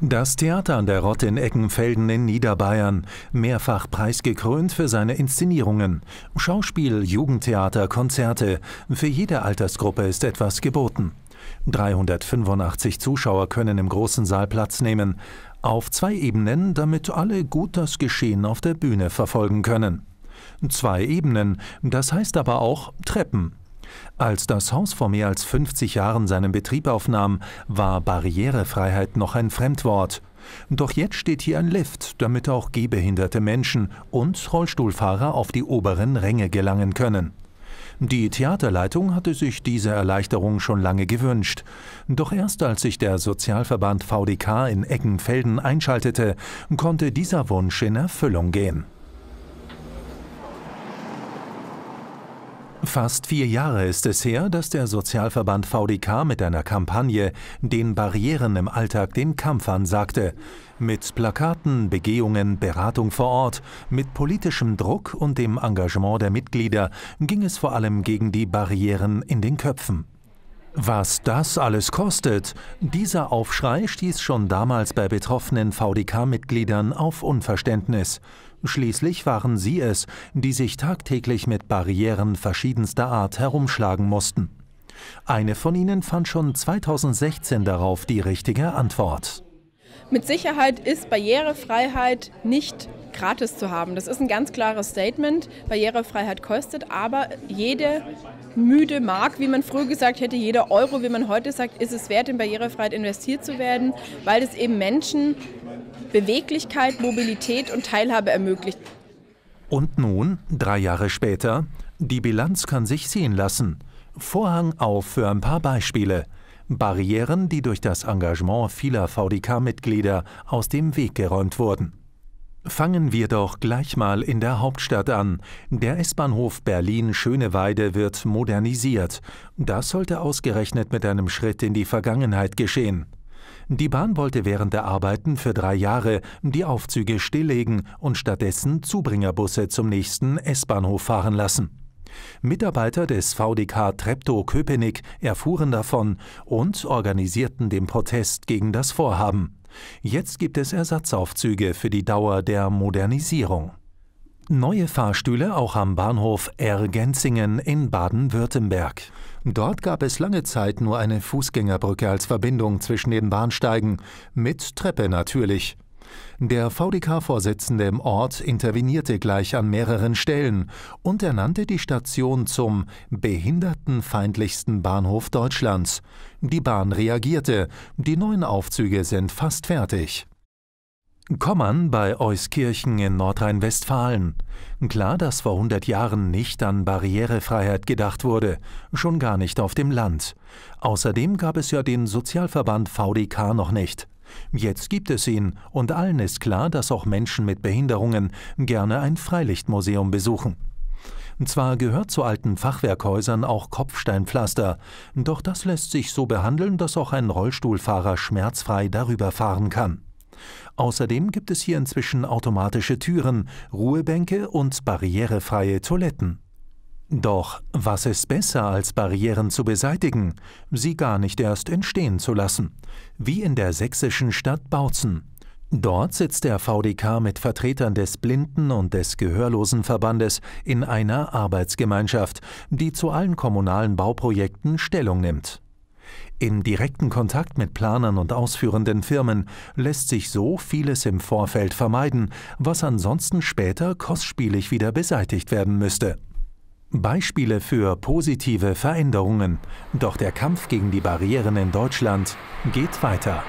Das Theater an der Rott in Eckenfelden in Niederbayern, mehrfach preisgekrönt für seine Inszenierungen. Schauspiel, Jugendtheater, Konzerte, für jede Altersgruppe ist etwas geboten. 385 Zuschauer können im großen Saal Platz nehmen, auf zwei Ebenen, damit alle gut das Geschehen auf der Bühne verfolgen können. Zwei Ebenen, das heißt aber auch Treppen. Als das Haus vor mehr als 50 Jahren seinen Betrieb aufnahm, war Barrierefreiheit noch ein Fremdwort. Doch jetzt steht hier ein Lift, damit auch gehbehinderte Menschen und Rollstuhlfahrer auf die oberen Ränge gelangen können. Die Theaterleitung hatte sich diese Erleichterung schon lange gewünscht. Doch erst als sich der Sozialverband VDK in Eggenfelden einschaltete, konnte dieser Wunsch in Erfüllung gehen. Fast vier Jahre ist es her, dass der Sozialverband VDK mit einer Kampagne den Barrieren im Alltag den Kampf ansagte. Mit Plakaten, Begehungen, Beratung vor Ort, mit politischem Druck und dem Engagement der Mitglieder ging es vor allem gegen die Barrieren in den Köpfen. Was das alles kostet? Dieser Aufschrei stieß schon damals bei betroffenen VDK-Mitgliedern auf Unverständnis. Schließlich waren sie es, die sich tagtäglich mit Barrieren verschiedenster Art herumschlagen mussten. Eine von ihnen fand schon 2016 darauf die richtige Antwort. Mit Sicherheit ist Barrierefreiheit nicht gratis zu haben. Das ist ein ganz klares Statement. Barrierefreiheit kostet, aber jede müde Mark, wie man früher gesagt hätte, jeder Euro, wie man heute sagt, ist es wert, in Barrierefreiheit investiert zu werden, weil es eben Menschen Beweglichkeit, Mobilität und Teilhabe ermöglicht. Und nun, drei Jahre später, die Bilanz kann sich sehen lassen. Vorhang auf für ein paar Beispiele. Barrieren, die durch das Engagement vieler VDK-Mitglieder aus dem Weg geräumt wurden. Fangen wir doch gleich mal in der Hauptstadt an. Der S-Bahnhof Berlin-Schöneweide wird modernisiert. Das sollte ausgerechnet mit einem Schritt in die Vergangenheit geschehen. Die Bahn wollte während der Arbeiten für drei Jahre die Aufzüge stilllegen und stattdessen Zubringerbusse zum nächsten S-Bahnhof fahren lassen. Mitarbeiter des VDK Treptow-Köpenick erfuhren davon und organisierten den Protest gegen das Vorhaben. Jetzt gibt es Ersatzaufzüge für die Dauer der Modernisierung. Neue Fahrstühle auch am Bahnhof Ergenzingen in Baden-Württemberg. Dort gab es lange Zeit nur eine Fußgängerbrücke als Verbindung zwischen den Bahnsteigen, mit Treppe natürlich. Der VdK-Vorsitzende im Ort intervenierte gleich an mehreren Stellen und ernannte die Station zum behindertenfeindlichsten Bahnhof Deutschlands. Die Bahn reagierte, die neuen Aufzüge sind fast fertig. Kommern bei Euskirchen in Nordrhein-Westfalen. Klar, dass vor 100 Jahren nicht an Barrierefreiheit gedacht wurde, schon gar nicht auf dem Land. Außerdem gab es ja den Sozialverband VDK noch nicht. Jetzt gibt es ihn und allen ist klar, dass auch Menschen mit Behinderungen gerne ein Freilichtmuseum besuchen. Zwar gehört zu alten Fachwerkhäusern auch Kopfsteinpflaster, doch das lässt sich so behandeln, dass auch ein Rollstuhlfahrer schmerzfrei darüber fahren kann. Außerdem gibt es hier inzwischen automatische Türen, Ruhebänke und barrierefreie Toiletten. Doch was ist besser, als Barrieren zu beseitigen, sie gar nicht erst entstehen zu lassen, wie in der sächsischen Stadt Bautzen. Dort sitzt der VDK mit Vertretern des Blinden- und des Gehörlosenverbandes in einer Arbeitsgemeinschaft, die zu allen kommunalen Bauprojekten Stellung nimmt. Im direkten Kontakt mit Planern und ausführenden Firmen lässt sich so vieles im Vorfeld vermeiden, was ansonsten später kostspielig wieder beseitigt werden müsste. Beispiele für positive Veränderungen. Doch der Kampf gegen die Barrieren in Deutschland geht weiter.